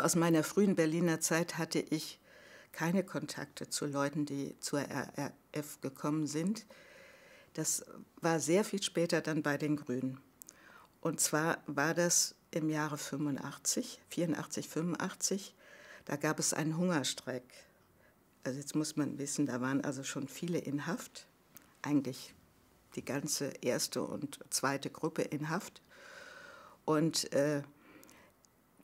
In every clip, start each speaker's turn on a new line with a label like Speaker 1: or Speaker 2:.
Speaker 1: Aus meiner frühen Berliner Zeit hatte ich keine Kontakte zu Leuten, die zur RRF gekommen sind. Das war sehr viel später dann bei den Grünen. Und zwar war das im Jahre 85, 84, 85. Da gab es einen Hungerstreik. Also jetzt muss man wissen, da waren also schon viele in Haft. Eigentlich die ganze erste und zweite Gruppe in Haft. Und äh,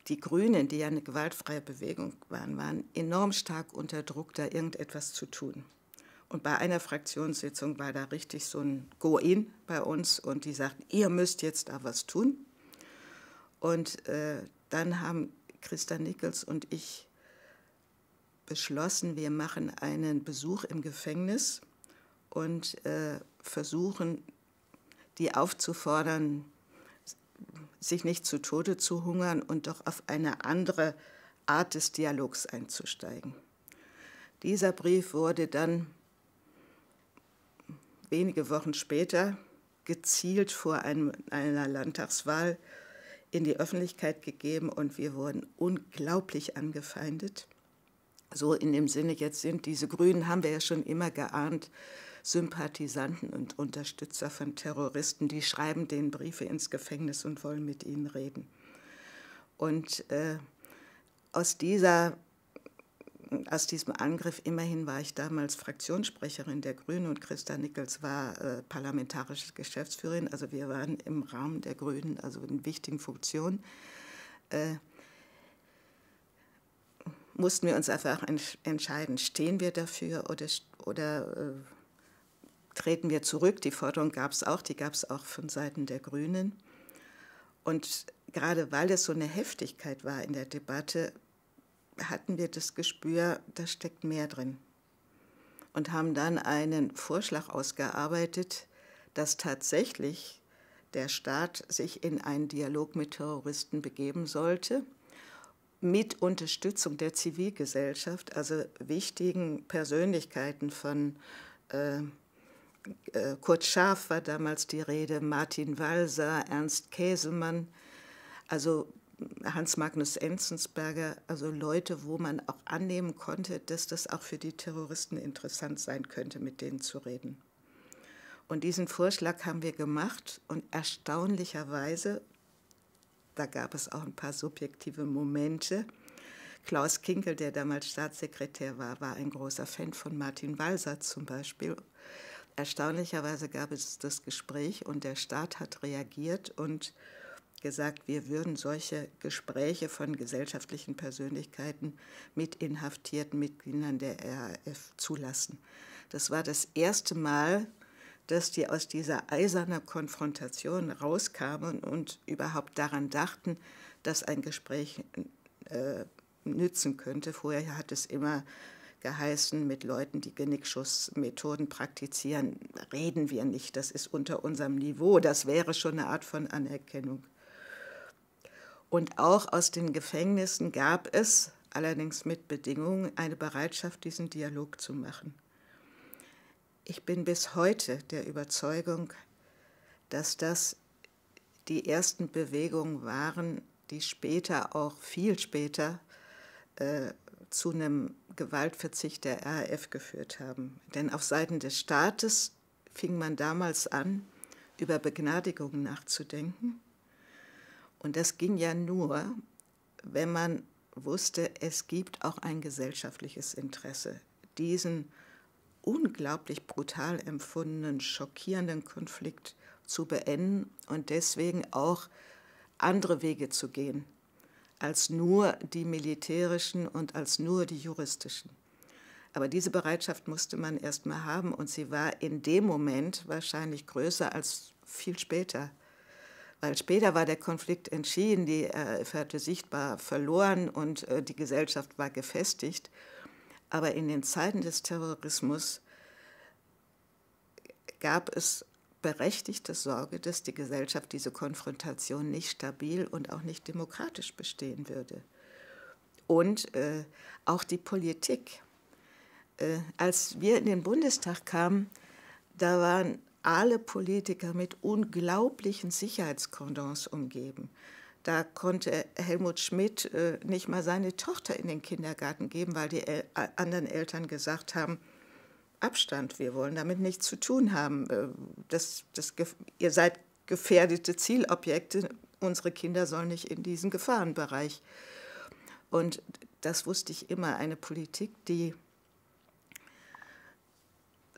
Speaker 1: die Grünen, die ja eine gewaltfreie Bewegung waren, waren enorm stark unter Druck, da irgendetwas zu tun. Und bei einer Fraktionssitzung war da richtig so ein Go-In bei uns und die sagten, ihr müsst jetzt da was tun. Und äh, dann haben Christa Nichols und ich beschlossen, wir machen einen Besuch im Gefängnis und äh, versuchen, die aufzufordern, sich nicht zu Tode zu hungern und doch auf eine andere Art des Dialogs einzusteigen. Dieser Brief wurde dann wenige Wochen später gezielt vor einem, einer Landtagswahl in die Öffentlichkeit gegeben und wir wurden unglaublich angefeindet. So in dem Sinne, jetzt sind diese Grünen, haben wir ja schon immer geahnt, Sympathisanten und Unterstützer von Terroristen, die schreiben denen Briefe ins Gefängnis und wollen mit ihnen reden. Und äh, aus, dieser, aus diesem Angriff, immerhin war ich damals Fraktionssprecherin der Grünen und Christa Nickels war äh, parlamentarische Geschäftsführerin, also wir waren im Rahmen der Grünen, also in wichtigen Funktionen, äh, mussten wir uns einfach entscheiden, stehen wir dafür oder, oder äh, treten wir zurück. Die Forderung gab es auch, die gab es auch von Seiten der Grünen. Und gerade weil es so eine Heftigkeit war in der Debatte, hatten wir das Gespür, da steckt mehr drin. Und haben dann einen Vorschlag ausgearbeitet, dass tatsächlich der Staat sich in einen Dialog mit Terroristen begeben sollte, mit Unterstützung der Zivilgesellschaft, also wichtigen Persönlichkeiten von äh, äh, Kurt Schaaf war damals die Rede, Martin Walser, Ernst Käsemann, also Hans Magnus Enzensberger, also Leute, wo man auch annehmen konnte, dass das auch für die Terroristen interessant sein könnte, mit denen zu reden. Und diesen Vorschlag haben wir gemacht und erstaunlicherweise, da gab es auch ein paar subjektive Momente, Klaus Kinkel, der damals Staatssekretär war, war ein großer Fan von Martin Walser zum Beispiel erstaunlicherweise gab es das Gespräch und der Staat hat reagiert und gesagt, wir würden solche Gespräche von gesellschaftlichen Persönlichkeiten mit inhaftierten Mitgliedern der RAF zulassen. Das war das erste Mal, dass die aus dieser eisernen Konfrontation rauskamen und überhaupt daran dachten, dass ein Gespräch äh, nützen könnte. Vorher hat es immer geheißen, mit Leuten, die Genickschussmethoden praktizieren, reden wir nicht. Das ist unter unserem Niveau. Das wäre schon eine Art von Anerkennung. Und auch aus den Gefängnissen gab es, allerdings mit Bedingungen, eine Bereitschaft, diesen Dialog zu machen. Ich bin bis heute der Überzeugung, dass das die ersten Bewegungen waren, die später auch viel später äh, zu einem Gewaltverzicht der RAF geführt haben. Denn auf Seiten des Staates fing man damals an, über Begnadigungen nachzudenken. Und das ging ja nur, wenn man wusste, es gibt auch ein gesellschaftliches Interesse, diesen unglaublich brutal empfundenen, schockierenden Konflikt zu beenden und deswegen auch andere Wege zu gehen, als nur die militärischen und als nur die juristischen. Aber diese Bereitschaft musste man erstmal haben und sie war in dem Moment wahrscheinlich größer als viel später. Weil später war der Konflikt entschieden, die äh, hatte sichtbar verloren und äh, die Gesellschaft war gefestigt. Aber in den Zeiten des Terrorismus gab es berechtigte Sorge, dass die Gesellschaft diese Konfrontation nicht stabil und auch nicht demokratisch bestehen würde. Und äh, auch die Politik. Äh, als wir in den Bundestag kamen, da waren alle Politiker mit unglaublichen Sicherheitskondons umgeben. Da konnte Helmut Schmidt äh, nicht mal seine Tochter in den Kindergarten geben, weil die El anderen Eltern gesagt haben, Abstand, wir wollen damit nichts zu tun haben. Äh, das, das, ihr seid gefährdete Zielobjekte, unsere Kinder sollen nicht in diesen Gefahrenbereich. Und das wusste ich immer, eine Politik, die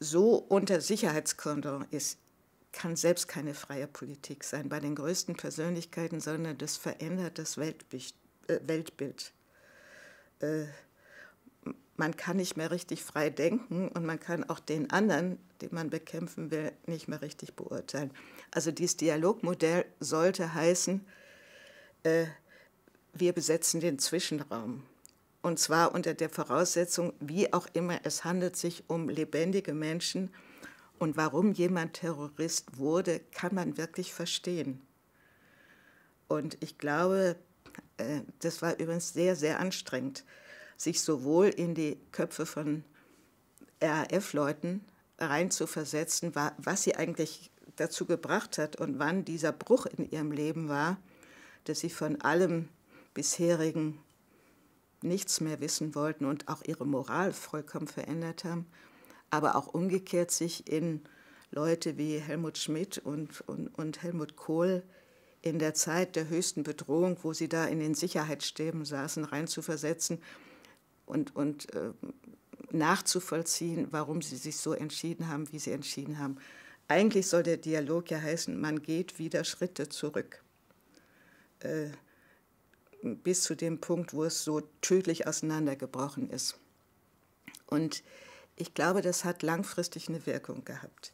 Speaker 1: so unter Sicherheitskondor ist, kann selbst keine freie Politik sein bei den größten Persönlichkeiten, sondern das verändert das Weltbild. Äh, Weltbild. Äh, man kann nicht mehr richtig frei denken und man kann auch den anderen, den man bekämpfen will, nicht mehr richtig beurteilen. Also dieses Dialogmodell sollte heißen, äh, wir besetzen den Zwischenraum. Und zwar unter der Voraussetzung, wie auch immer, es handelt sich um lebendige Menschen. Und warum jemand Terrorist wurde, kann man wirklich verstehen. Und ich glaube, äh, das war übrigens sehr, sehr anstrengend sich sowohl in die Köpfe von RAF-Leuten reinzuversetzen, was sie eigentlich dazu gebracht hat und wann dieser Bruch in ihrem Leben war, dass sie von allem bisherigen nichts mehr wissen wollten und auch ihre Moral vollkommen verändert haben, aber auch umgekehrt sich in Leute wie Helmut Schmidt und, und, und Helmut Kohl in der Zeit der höchsten Bedrohung, wo sie da in den Sicherheitsstäben saßen, reinzuversetzen und, und äh, nachzuvollziehen, warum sie sich so entschieden haben, wie sie entschieden haben. Eigentlich soll der Dialog ja heißen, man geht wieder Schritte zurück. Äh, bis zu dem Punkt, wo es so tödlich auseinandergebrochen ist. Und ich glaube, das hat langfristig eine Wirkung gehabt.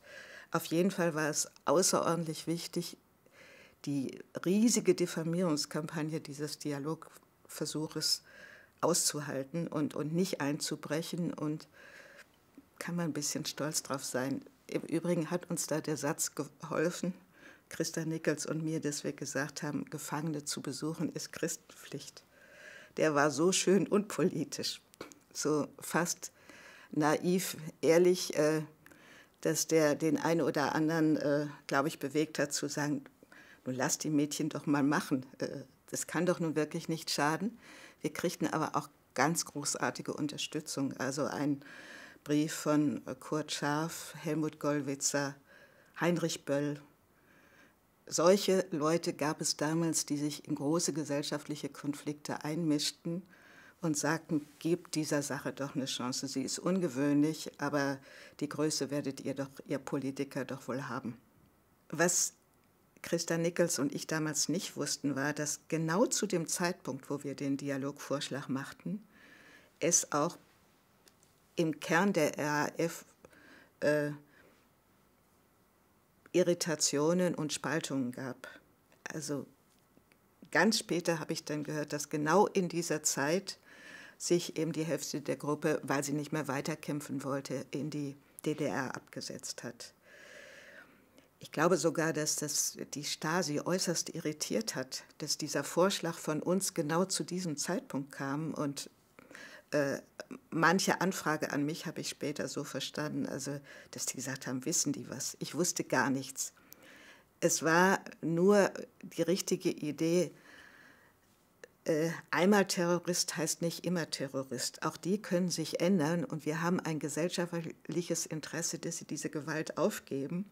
Speaker 1: Auf jeden Fall war es außerordentlich wichtig, die riesige Diffamierungskampagne dieses Dialogversuches äh, auszuhalten und, und nicht einzubrechen und kann man ein bisschen stolz drauf sein. Im Übrigen hat uns da der Satz geholfen, Christa Nickels und mir, dass wir gesagt haben, Gefangene zu besuchen ist Christenpflicht. Der war so schön unpolitisch, so fast naiv, ehrlich, äh, dass der den einen oder anderen, äh, glaube ich, bewegt hat zu sagen, nun lass die Mädchen doch mal machen. Äh, das kann doch nun wirklich nicht schaden. Wir kriegten aber auch ganz großartige Unterstützung. Also ein Brief von äh, Kurt Scharf, Helmut Gollwitzer, Heinrich Böll. Solche Leute gab es damals, die sich in große gesellschaftliche Konflikte einmischten und sagten, gebt dieser Sache doch eine Chance. Sie ist ungewöhnlich, aber die Größe werdet ihr doch, ihr Politiker, doch wohl haben. Was Christa Nickels und ich damals nicht wussten, war, dass genau zu dem Zeitpunkt, wo wir den Dialogvorschlag machten, es auch im Kern der RAF äh, Irritationen und Spaltungen gab. Also ganz später habe ich dann gehört, dass genau in dieser Zeit sich eben die Hälfte der Gruppe, weil sie nicht mehr weiterkämpfen wollte, in die DDR abgesetzt hat. Ich glaube sogar, dass das die Stasi äußerst irritiert hat, dass dieser Vorschlag von uns genau zu diesem Zeitpunkt kam und äh, manche Anfrage an mich habe ich später so verstanden, also dass die gesagt haben, wissen die was? Ich wusste gar nichts. Es war nur die richtige Idee, äh, einmal Terrorist heißt nicht immer Terrorist. Auch die können sich ändern und wir haben ein gesellschaftliches Interesse, dass sie diese Gewalt aufgeben.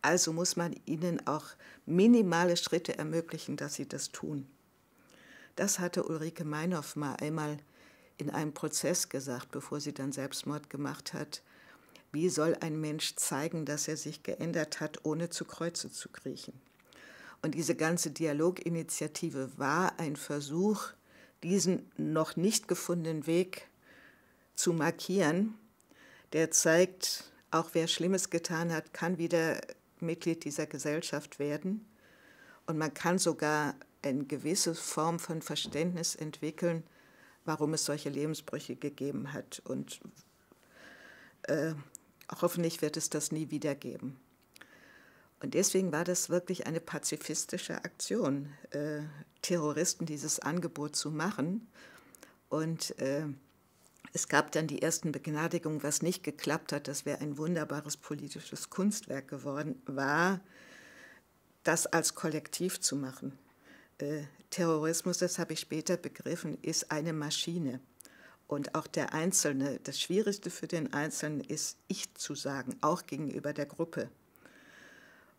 Speaker 1: Also muss man ihnen auch minimale Schritte ermöglichen, dass sie das tun. Das hatte Ulrike Meinhoff mal einmal in einem Prozess gesagt, bevor sie dann Selbstmord gemacht hat. Wie soll ein Mensch zeigen, dass er sich geändert hat, ohne zu Kreuze zu kriechen? Und diese ganze Dialoginitiative war ein Versuch, diesen noch nicht gefundenen Weg zu markieren, der zeigt, auch wer Schlimmes getan hat, kann wieder Mitglied dieser Gesellschaft werden. Und man kann sogar eine gewisse Form von Verständnis entwickeln, warum es solche Lebensbrüche gegeben hat. Und äh, hoffentlich wird es das nie wieder geben. Und deswegen war das wirklich eine pazifistische Aktion, äh, Terroristen dieses Angebot zu machen. Und äh, es gab dann die ersten Begnadigungen, was nicht geklappt hat. Das wäre ein wunderbares politisches Kunstwerk geworden, war das als Kollektiv zu machen. Äh, Terrorismus, das habe ich später begriffen, ist eine Maschine. Und auch der Einzelne, das Schwierigste für den Einzelnen ist, ich zu sagen, auch gegenüber der Gruppe.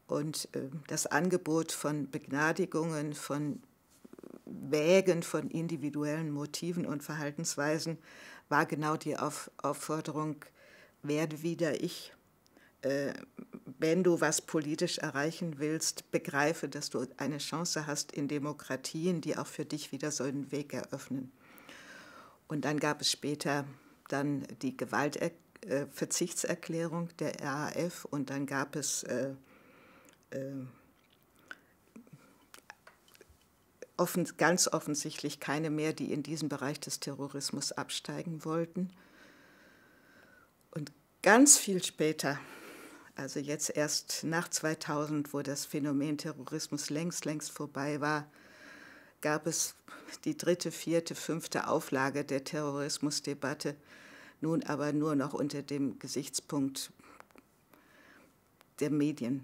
Speaker 1: Und ähm, das Angebot von Begnadigungen, von Wägen von individuellen Motiven und Verhaltensweisen war genau die Aufforderung, werde wieder ich. Äh, wenn du was politisch erreichen willst, begreife, dass du eine Chance hast in Demokratien, die auch für dich wieder so einen Weg eröffnen. Und dann gab es später dann die Gewaltverzichtserklärung äh, der RAF und dann gab es äh, äh, offen, ganz offensichtlich keine mehr, die in diesen Bereich des Terrorismus absteigen wollten. Und ganz viel später, also jetzt erst nach 2000, wo das Phänomen Terrorismus längst, längst vorbei war, gab es die dritte, vierte, fünfte Auflage der Terrorismusdebatte, nun aber nur noch unter dem Gesichtspunkt der Medien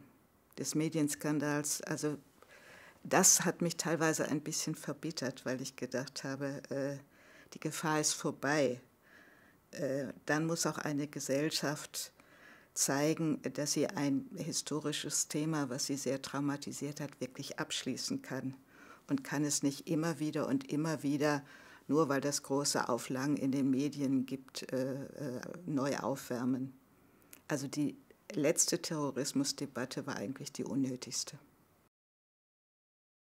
Speaker 1: des Medienskandals. Also das hat mich teilweise ein bisschen verbittert, weil ich gedacht habe, äh, die Gefahr ist vorbei. Äh, dann muss auch eine Gesellschaft zeigen, dass sie ein historisches Thema, was sie sehr traumatisiert hat, wirklich abschließen kann und kann es nicht immer wieder und immer wieder, nur weil das große Auflagen in den Medien gibt, äh, neu aufwärmen. Also die letzte Terrorismusdebatte war eigentlich die unnötigste.